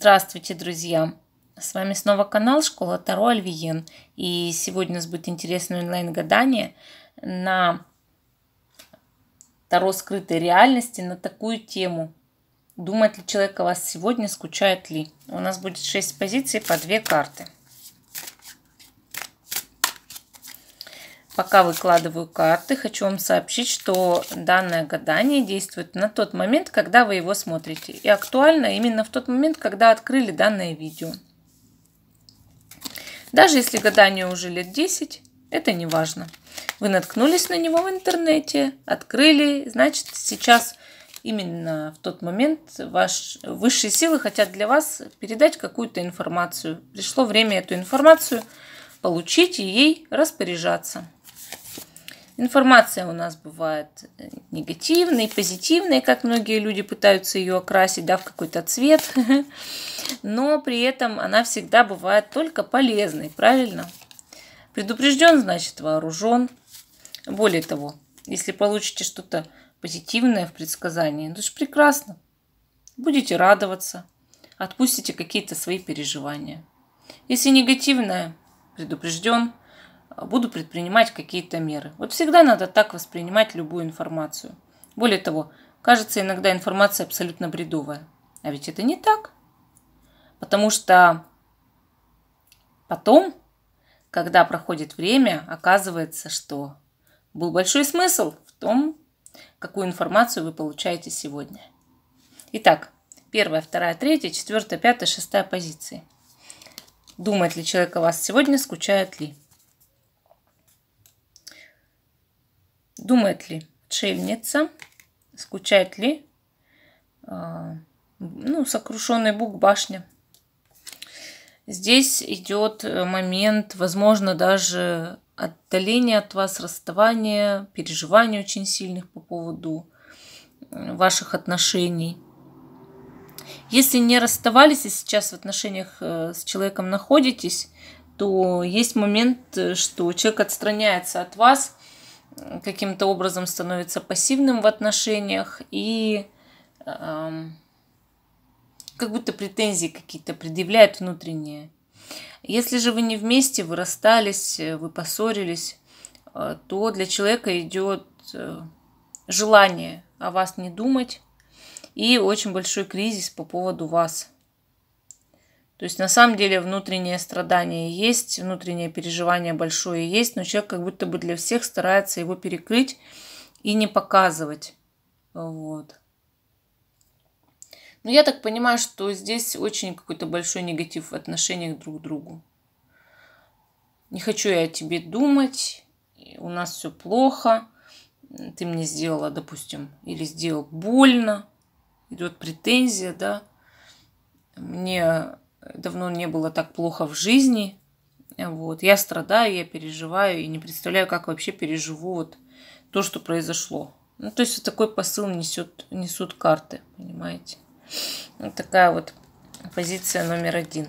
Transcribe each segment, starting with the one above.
Здравствуйте, друзья! С вами снова канал Школа Таро Альвиен. И сегодня у нас будет интересное онлайн-гадание на Таро скрытой реальности, на такую тему. Думает ли человек о вас сегодня, скучает ли? У нас будет 6 позиций по 2 карты. Пока выкладываю карты, хочу вам сообщить, что данное гадание действует на тот момент, когда вы его смотрите. И актуально именно в тот момент, когда открыли данное видео. Даже если гадание уже лет 10, это не важно. Вы наткнулись на него в интернете, открыли, значит сейчас именно в тот момент ваши высшие силы хотят для вас передать какую-то информацию. Пришло время эту информацию получить и ей распоряжаться. Информация у нас бывает э, негативная и позитивная, как многие люди пытаются ее окрасить да, в какой-то цвет, но при этом она всегда бывает только полезной, правильно? Предупрежден, значит вооружен. Более того, если получите что-то позитивное в предсказании, ну, то же прекрасно. Будете радоваться, отпустите какие-то свои переживания. Если негативное, предупрежден, а, буду предпринимать какие-то меры. Вот всегда надо так воспринимать любую информацию. Более того, кажется иногда информация абсолютно бредовая. А ведь это не так. Потому что потом, когда проходит время, оказывается, что был большой смысл в том, какую информацию вы получаете сегодня. Итак, первая, вторая, третья, четвертая, пятая, шестая позиции. Думает ли человек о вас сегодня, скучает ли? Думает ли шельница? Скучает ли? А, ну, сокрушенный бук башня. Здесь идет э, момент, возможно, даже отдаления от вас, расставания, переживания очень сильных по поводу э, ваших отношений. Если не расставались и сейчас в отношениях э, с человеком находитесь, то есть момент, что человек отстраняется от вас – каким-то образом становится пассивным в отношениях и эм, как будто претензии какие-то предъявляет внутренние. Если же вы не вместе, вы расстались, вы поссорились, э, то для человека идет э, желание о вас не думать и очень большой кризис по поводу вас – то есть на самом деле внутреннее страдание есть, внутреннее переживание большое есть, но человек как будто бы для всех старается его перекрыть и не показывать. Вот. Но ну, я так понимаю, что здесь очень какой-то большой негатив в отношениях друг к другу. Не хочу я о тебе думать, у нас все плохо, ты мне сделала, допустим, или сделал больно, идет претензия, да, мне давно не было так плохо в жизни. Вот. Я страдаю, я переживаю и не представляю, как вообще переживу вот то, что произошло. Ну, то есть вот такой посыл несет, несут карты, понимаете? Вот такая вот позиция номер один.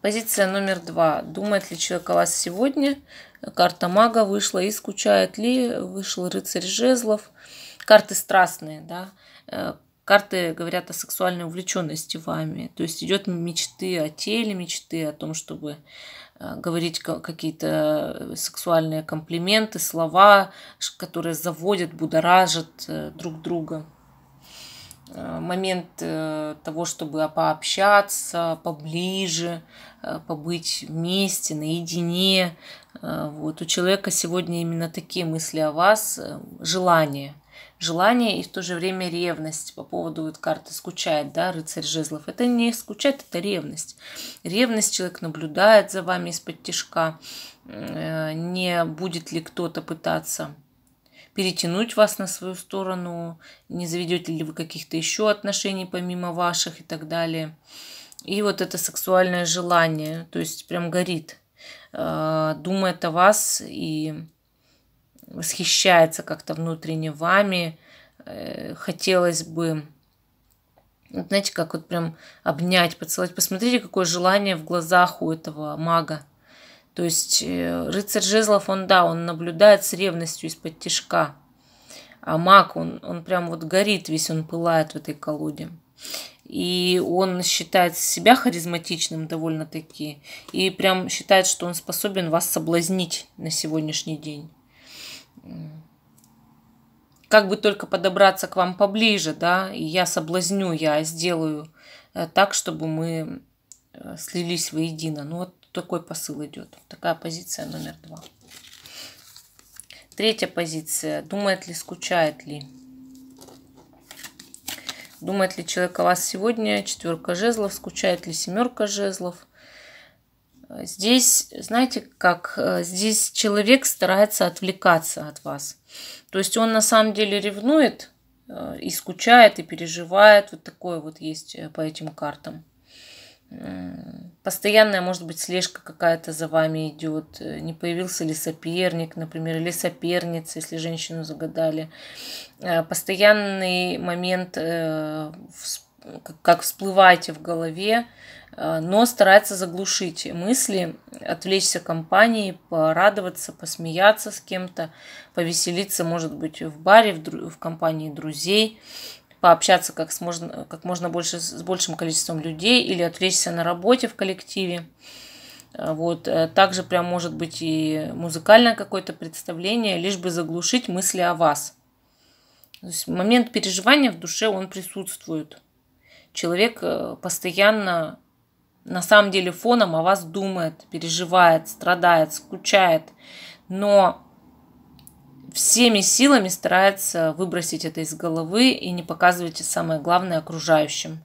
Позиция номер два. Думает ли человек о вас сегодня? Карта мага вышла. И скучает ли? Вышел рыцарь жезлов. Карты страстные, да э, Карты говорят о сексуальной увлеченности вами. То есть идет мечты о теле, мечты о том, чтобы э, говорить какие-то э, сексуальные комплименты, слова, которые заводят, будоражат э, друг друга. Момент того, чтобы пообщаться поближе, побыть вместе, наедине. Вот у человека сегодня именно такие мысли о вас, желание – желание и в то же время ревность по поводу вот, карты скучает, да, рыцарь жезлов. Это не скучает, это ревность. Ревность человек наблюдает за вами из-под тяжка, э, не будет ли кто-то пытаться перетянуть вас на свою сторону, не заведете ли вы каких-то еще отношений помимо ваших и так далее. И вот это сексуальное желание, то есть прям горит, э, думает о вас и восхищается как-то внутренне вами. Э, хотелось бы, вот знаете, как вот прям обнять, поцеловать. Посмотрите, какое желание в глазах у этого мага. То есть э, рыцарь жезлов, он, да, он наблюдает с ревностью из-под тишка. А маг, он, он прям вот горит весь, он пылает в этой колоде. И он считает себя харизматичным довольно-таки. И прям считает, что он способен вас соблазнить на сегодняшний день как бы только подобраться к вам поближе, да, и я соблазню, я сделаю э, так, чтобы мы э, слились воедино. Ну вот такой посыл идет. Такая позиция номер два. Третья позиция. Думает ли, скучает ли? Думает ли человек о вас сегодня? Четверка жезлов. Скучает ли семерка жезлов? Здесь, знаете, как э, здесь человек старается отвлекаться от вас. То есть он на самом деле ревнует э, и скучает, и переживает. Вот такое вот есть э, по этим картам. Постоянная, может быть, слежка какая-то за вами идет. Не появился ли соперник, например, или соперница, если женщину загадали. Постоянный момент, как всплываете в голове, Э, но старается заглушить мысли, отвлечься компанией, порадоваться, посмеяться с кем-то, повеселиться, может быть, в баре, в, дру- в компании друзей, пообщаться как, можно, как можно больше с большим количеством людей или отвлечься на работе в коллективе. Э, вот. Э, также прям может быть и музыкальное какое-то представление, лишь бы заглушить мысли о вас. То есть момент переживания в душе, он присутствует. Человек постоянно на самом деле фоном о вас думает, переживает, страдает, скучает, но всеми силами старается выбросить это из головы и не показывать самое главное окружающим.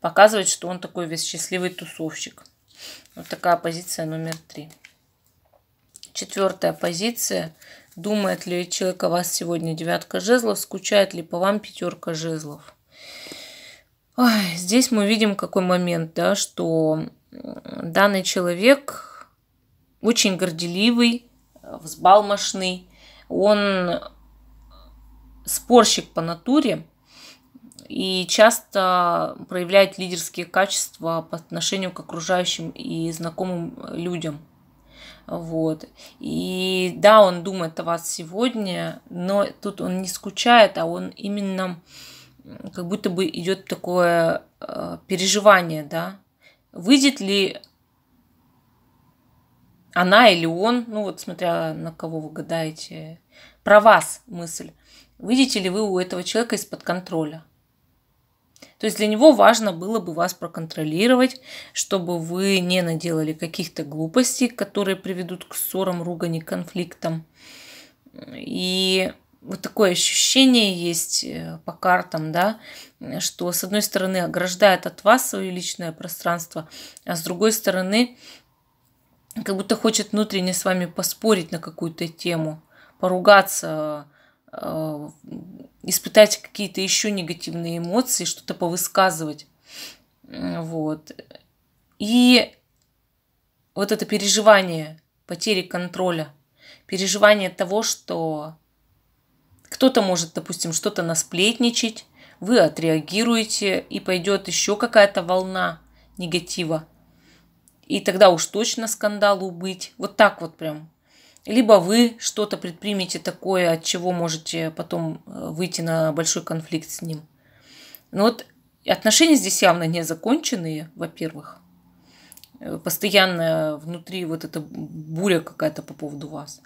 Показывать, что он такой весь счастливый тусовщик. Вот такая позиция номер три. Четвертая позиция. Думает ли человек о вас сегодня девятка жезлов, скучает ли по вам пятерка жезлов. Ой, здесь мы видим какой момент, да, что данный человек очень горделивый, взбалмошный, он спорщик по натуре и часто проявляет лидерские качества по отношению к окружающим и знакомым людям. Вот. И да, он думает о вас сегодня, но тут он не скучает, а он именно как будто бы идет такое э, переживание, да, выйдет ли она или он, ну вот смотря на кого вы гадаете, про вас мысль, выйдете ли вы у этого человека из-под контроля. То есть для него важно было бы вас проконтролировать, чтобы вы не наделали каких-то глупостей, которые приведут к ссорам, ругани, конфликтам. И вот такое ощущение есть э, по картам, да, что с одной стороны ограждает от вас свое личное пространство, а с другой стороны как будто хочет внутренне с вами поспорить на какую-то тему, поругаться, э, испытать какие-то еще негативные эмоции, что-то повысказывать. Вот. И вот это переживание потери контроля, переживание того, что кто-то может, допустим, что-то насплетничать, вы отреагируете, и пойдет еще какая-то волна негатива. И тогда уж точно скандалу быть. Вот так вот прям. Либо вы что-то предпримете такое, от чего можете потом э, выйти на большой конфликт с ним. Но вот отношения здесь явно не законченные, во-первых. Э, Постоянно внутри вот эта буря какая-то по поводу вас.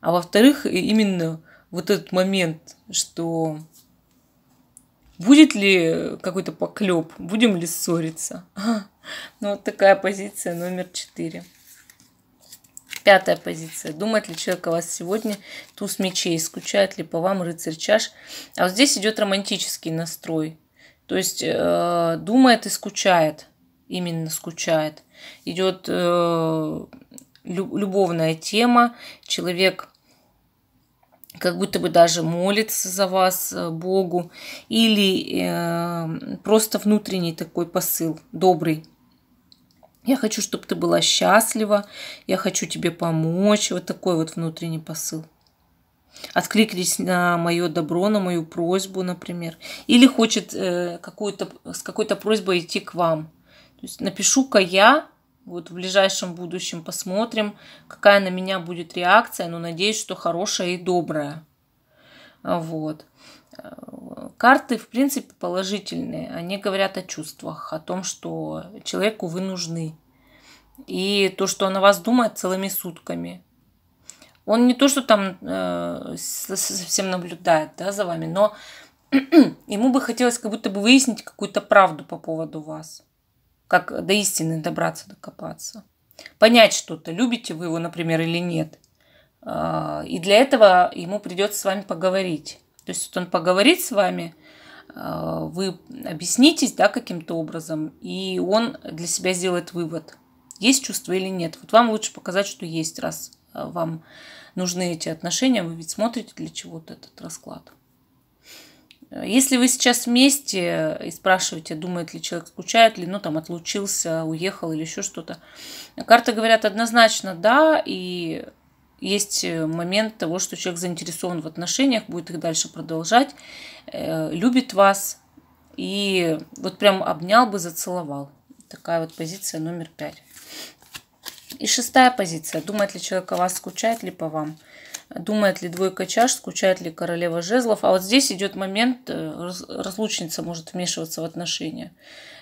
А во-вторых, именно вот этот момент, что будет ли какой-то поклеп, будем ли ссориться. Ну, вот такая позиция номер четыре. Пятая позиция. Думает ли человек о вас сегодня туз мечей? Скучает ли по вам рыцарь чаш? А вот здесь идет романтический настрой. То есть э, думает и скучает. Именно скучает. Идет э, любовная тема. Человек как будто бы даже молится за вас э, Богу, или э, просто внутренний такой посыл, добрый. Я хочу, чтобы ты была счастлива, я хочу тебе помочь, вот такой вот внутренний посыл. Откликнись на мое добро, на мою просьбу, например. Или хочет э, какую-то, с какой-то просьбой идти к вам. То есть напишу-ка я вот в ближайшем будущем посмотрим, какая на меня будет реакция, но ну, надеюсь, что хорошая и добрая. Вот. Карты, в принципе, положительные. Они говорят о чувствах, о том, что человеку вы нужны. И то, что он о вас думает целыми сутками. Он не то, что там э, совсем наблюдает да, за вами, но ему бы хотелось как будто бы выяснить какую-то правду по поводу вас как до истины добраться, докопаться. Понять что-то, любите вы его, например, или нет. А, и для этого ему придется с вами поговорить. То есть вот он поговорит с вами, а, вы объяснитесь да, каким-то образом, и он для себя сделает вывод, есть чувство или нет. Вот вам лучше показать, что есть, раз а, вам нужны эти отношения, вы ведь смотрите для чего-то этот расклад. Если вы сейчас вместе и спрашиваете, думает ли человек, скучает ли, ну там отлучился, уехал или еще что-то, карты говорят однозначно да, и есть э, момент того, что человек заинтересован в отношениях, будет их дальше продолжать, э, любит вас и вот прям обнял бы, зацеловал. Такая вот позиция номер пять. И шестая позиция. Думает ли человек о вас, скучает ли по вам? думает ли двойка чаш, скучает ли королева жезлов. А вот здесь идет момент, э, разлучница может вмешиваться в отношения.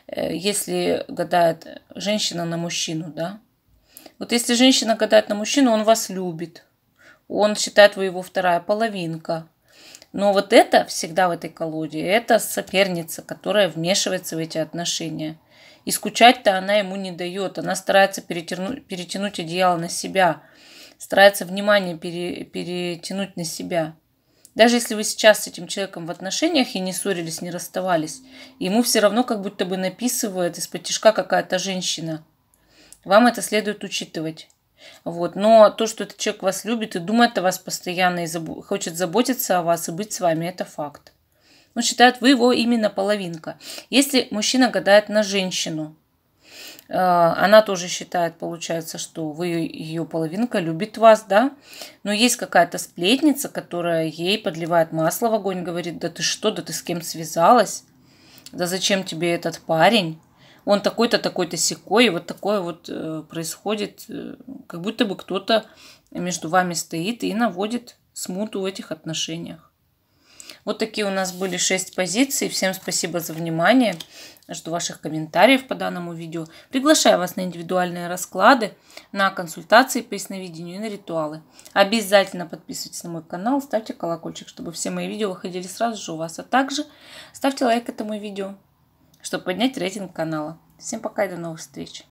Э, если гадает женщина на мужчину, да. Вот если женщина гадает на мужчину, он вас любит. Он считает, вы его вторая половинка. Но вот это всегда в этой колоде, это соперница, которая вмешивается в эти отношения. И скучать-то она ему не дает. Она старается перетянуть, перетянуть одеяло на себя – старается внимание пере, перетянуть на себя. Даже если вы сейчас с этим человеком в отношениях и не ссорились, не расставались, ему все равно как будто бы написывает из-под какая-то женщина. Вам это следует учитывать. Вот. Но то, что этот человек вас любит и думает о вас постоянно, и забо- хочет заботиться о вас и быть с вами, это факт. Он считает, вы его именно половинка. Если мужчина гадает на женщину, Э, она тоже считает, получается, что вы ее половинка любит вас, да, но есть какая-то сплетница, которая ей подливает масло в огонь, говорит, да ты что, да ты с кем связалась, да зачем тебе этот парень, он такой-то, такой-то секой, и вот такое вот э, происходит, э, как будто бы кто-то между вами стоит и наводит смуту в этих отношениях. Вот такие у нас были 6 позиций. Всем спасибо за внимание. Жду ваших комментариев по данному видео. Приглашаю вас на индивидуальные расклады, на консультации по ясновидению и на ритуалы. Обязательно подписывайтесь на мой канал, ставьте колокольчик, чтобы все мои видео выходили сразу же у вас. А также ставьте лайк этому видео, чтобы поднять рейтинг канала. Всем пока и до новых встреч!